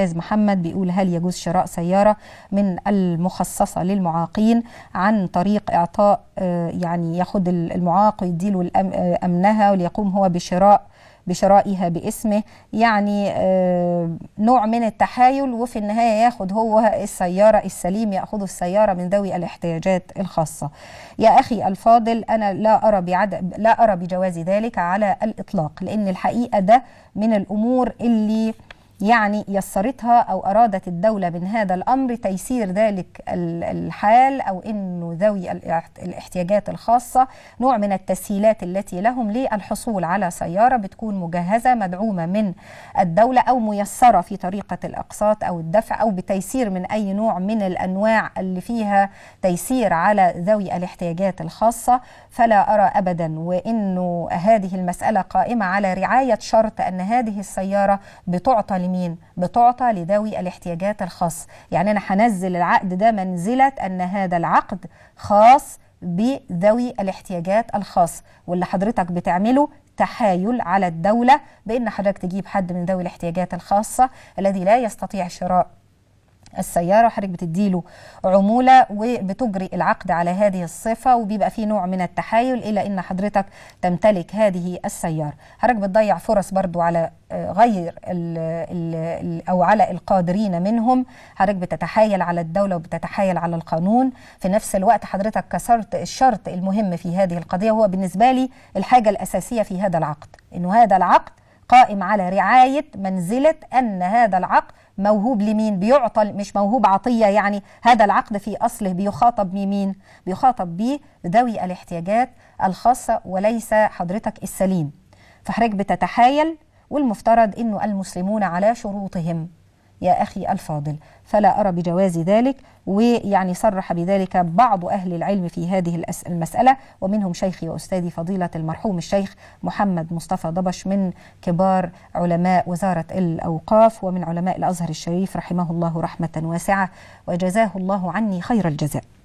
أستاذ محمد بيقول هل يجوز شراء سيارة من المخصصة للمعاقين عن طريق إعطاء آه، يعني ياخد المعاق ويديله آه، أمنها وليقوم هو بشراء بشرائها باسمه يعني آه، نوع من التحايل وفي النهاية ياخد هو السيارة السليم ياخذ السيارة من ذوي الاحتياجات الخاصة يا أخي الفاضل أنا لا أرى, بعد لا أرى بجواز ذلك على الإطلاق لأن الحقيقة ده من الأمور اللي يعني يسرتها أو أرادت الدولة من هذا الأمر تيسير ذلك الحال أو أنه ذوي الاحتياجات الخاصة نوع من التسهيلات التي لهم للحصول على سيارة بتكون مجهزة مدعومة من الدولة أو ميسرة في طريقة الأقساط أو الدفع أو بتيسير من أي نوع من الأنواع اللي فيها تيسير على ذوي الاحتياجات الخاصة فلا أرى أبدا وأنه هذه المسألة قائمة على رعاية شرط أن هذه السيارة بتعطى لمين بتعطى لذوي الاحتياجات الخاصة يعني أنا هنزل العقد ده منزلة أن هذا العقد خاص بذوي الاحتياجات الخاصة واللي حضرتك بتعمله تحايل على الدولة بأن حضرتك تجيب حد من ذوي الاحتياجات الخاصة الذي لا يستطيع شراء السيارة حضرتك بتديله عمولة وبتجري العقد على هذه الصفة وبيبقى فيه نوع من التحايل إلى أن حضرتك تمتلك هذه السيارة حضرتك بتضيع فرص برضو على آه، غير الـ الـ أو على القادرين منهم حضرتك بتتحايل على الدولة وبتتحايل على القانون في نفس الوقت حضرتك كسرت الشرط المهم في هذه القضية هو بالنسبة لي الحاجة الأساسية في هذا العقد إنه هذا العقد قائم على رعاية منزلة أن هذا العقد موهوب لمين بيعطى مش موهوب عطية يعني هذا العقد في أصله بيخاطب بمين بيخاطب به ذوي الاحتياجات الخاصة وليس حضرتك السليم فحضرتك بتتحايل والمفترض أنه المسلمون على شروطهم يا أخي الفاضل فلا أرى بجواز ذلك ويعني صرح بذلك بعض أهل العلم في هذه المسألة ومنهم شيخي وأستاذي فضيلة المرحوم الشيخ محمد مصطفى ضبش من كبار علماء وزارة الأوقاف ومن علماء الأزهر الشريف رحمه الله رحمة واسعة وجزاه الله عني خير الجزاء